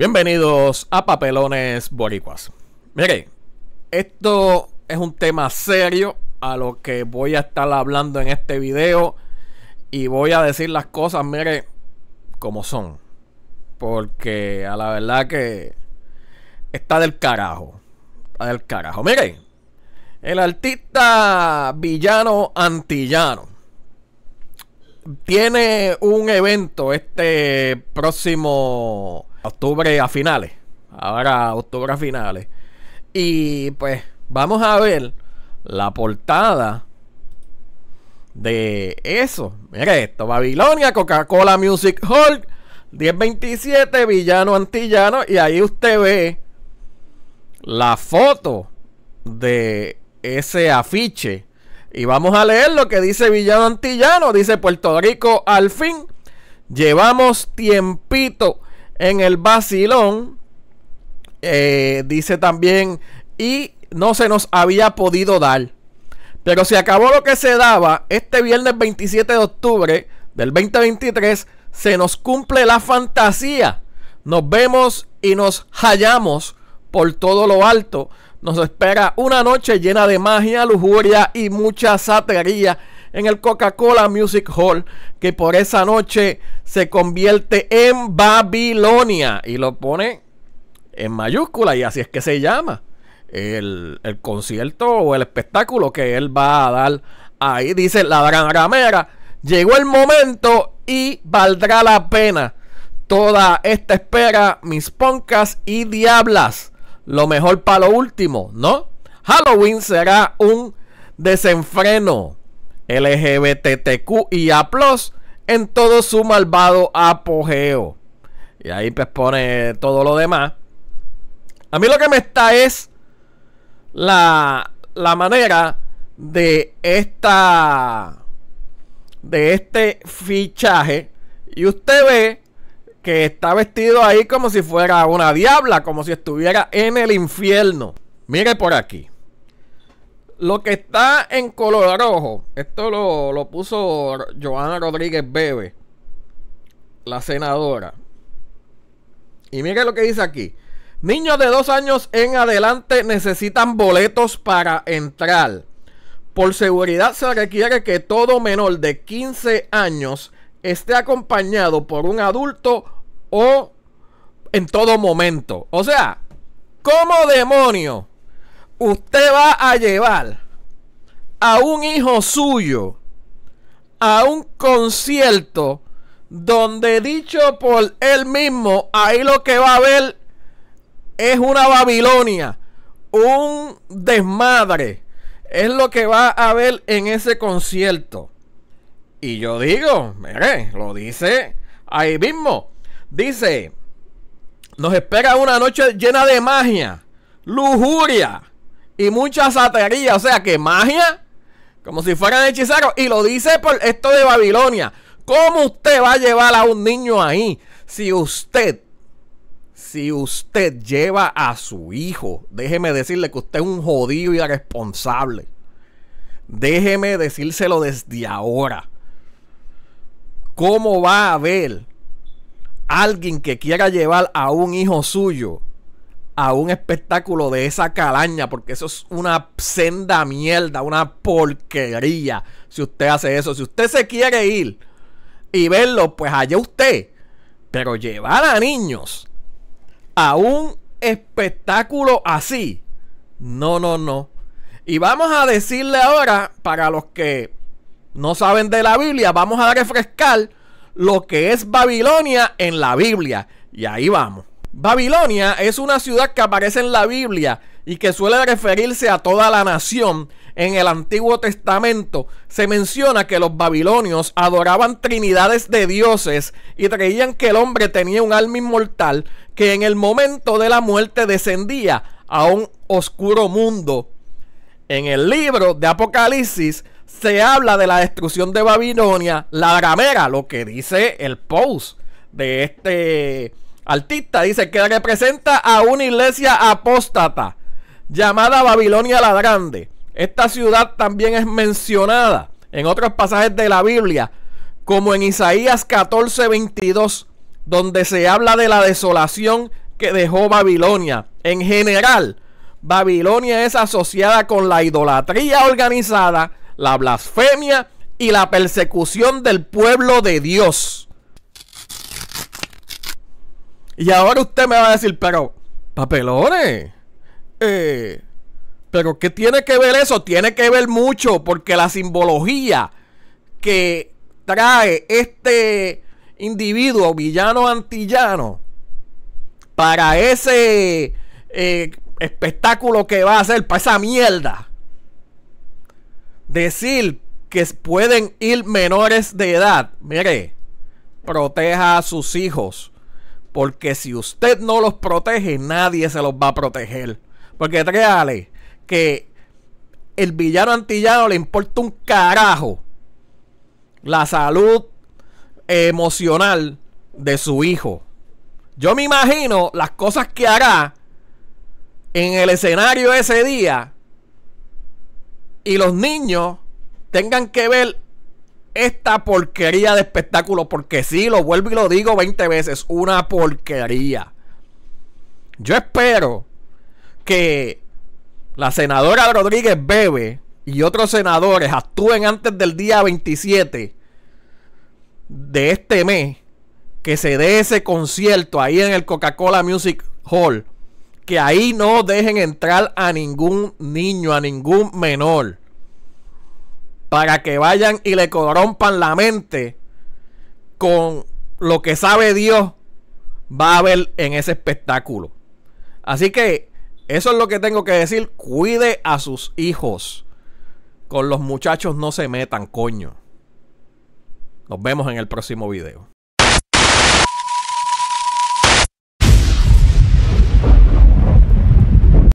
Bienvenidos a Papelones Boricuas. Mire, esto es un tema serio a lo que voy a estar hablando en este video y voy a decir las cosas, mire, como son. Porque a la verdad que está del carajo. Está del carajo. Mire, el artista villano antillano tiene un evento este próximo octubre a finales. Ahora octubre a finales. Y pues vamos a ver la portada de eso. Mira esto, Babilonia, Coca-Cola Music Hall, 1027, Villano Antillano. Y ahí usted ve la foto de ese afiche. Y vamos a leer lo que dice Villano Antillano. Dice Puerto Rico al fin. Llevamos tiempito en el vacilón. Eh, dice también, y no se nos había podido dar. Pero se acabó lo que se daba este viernes 27 de octubre del 2023. Se nos cumple la fantasía. Nos vemos y nos hallamos por todo lo alto. Nos espera una noche llena de magia, lujuria y mucha satería en el Coca-Cola Music Hall, que por esa noche se convierte en Babilonia y lo pone en mayúscula y así es que se llama el, el concierto o el espectáculo que él va a dar ahí. Dice la gran ramera, llegó el momento y valdrá la pena toda esta espera, mis poncas y diablas. Lo mejor para lo último, ¿no? Halloween será un desenfreno. LGBTQIA+, en todo su malvado apogeo. Y ahí pues pone todo lo demás. A mí lo que me está es la, la manera de esta de este fichaje y usted ve que está vestido ahí como si fuera una diabla, como si estuviera en el infierno. Mire por aquí. Lo que está en color rojo, esto lo, puso Joana Rodríguez Bebe, la senadora. Y mire lo que dice aquí. Niños de dos años en adelante necesitan boletos para entrar. Por seguridad se requiere que todo menor de 15 años esté acompañado por un adulto o en todo momento. O sea, ¿cómo demonio usted va a llevar a un hijo suyo a un concierto donde dicho por él mismo, ahí lo que va a ver es una Babilonia, un desmadre. Es lo que va a ver en ese concierto. Y yo digo, mire, lo dice ahí mismo. Dice, nos espera una noche llena de magia, lujuria, y mucha satería, o sea que magia, como si fueran hechiceros, y lo dice por esto de Babilonia. ¿Cómo usted va a llevar a un niño ahí si usted, si usted lleva a su hijo? Déjeme decirle que usted es un jodido y irresponsable. Déjeme decírselo desde ahora. ¿Cómo va a haber alguien que quiera llevar a un hijo suyo a un espectáculo de esa calaña, porque eso es una senda mierda, una porquería. Si usted hace eso, si usted se quiere ir y verlo, pues allá usted. Pero llevar a niños a un espectáculo así, no, no, no. Y vamos a decirle ahora, para los que no saben de la Biblia, vamos a refrescar lo que es Babilonia en la Biblia. Y ahí vamos. Babilonia es una ciudad que aparece en la Biblia y que suele referirse a toda la nación. En el Antiguo Testamento se menciona que los babilonios adoraban trinidades de dioses y creían que el hombre tenía un alma inmortal que en el momento de la muerte descendía a un oscuro mundo. En el libro de Apocalipsis se habla de la destrucción de Babilonia, la gramera, lo que dice el post de este Artista dice que representa a una iglesia apóstata llamada Babilonia la Grande. Esta ciudad también es mencionada en otros pasajes de la Biblia, como en Isaías 14.22 donde se habla de la desolación que dejó Babilonia. En general, Babilonia es asociada con la idolatría organizada, la blasfemia y la persecución del pueblo de Dios. Y ahora usted me va a decir, pero, papelones, eh, pero ¿qué tiene que ver eso? Tiene que ver mucho porque la simbología que trae este individuo villano antillano para ese eh, espectáculo que va a hacer, para esa mierda. Decir que pueden ir menores de edad, mire, proteja a sus hijos porque si usted no los protege, nadie se los va a proteger. Porque créale que el villano antillano le importa un carajo la salud emocional de su hijo. Yo me imagino las cosas que hará en el escenario ese día y los niños tengan que ver esta porquería de espectáculo, porque sí, lo vuelvo y lo digo 20 veces, una porquería. Yo espero que la senadora Rodríguez Bebe y otros senadores actúen antes del día 27 de este mes, que se dé ese concierto ahí en el Coca-Cola Music Hall, que ahí no dejen entrar a ningún niño, a ningún menor para que vayan y le corrompan la mente con lo que sabe Dios va a haber en ese espectáculo. Así que eso es lo que tengo que decir. Cuide a sus hijos. Con los muchachos no se metan, coño. Nos vemos en el próximo video.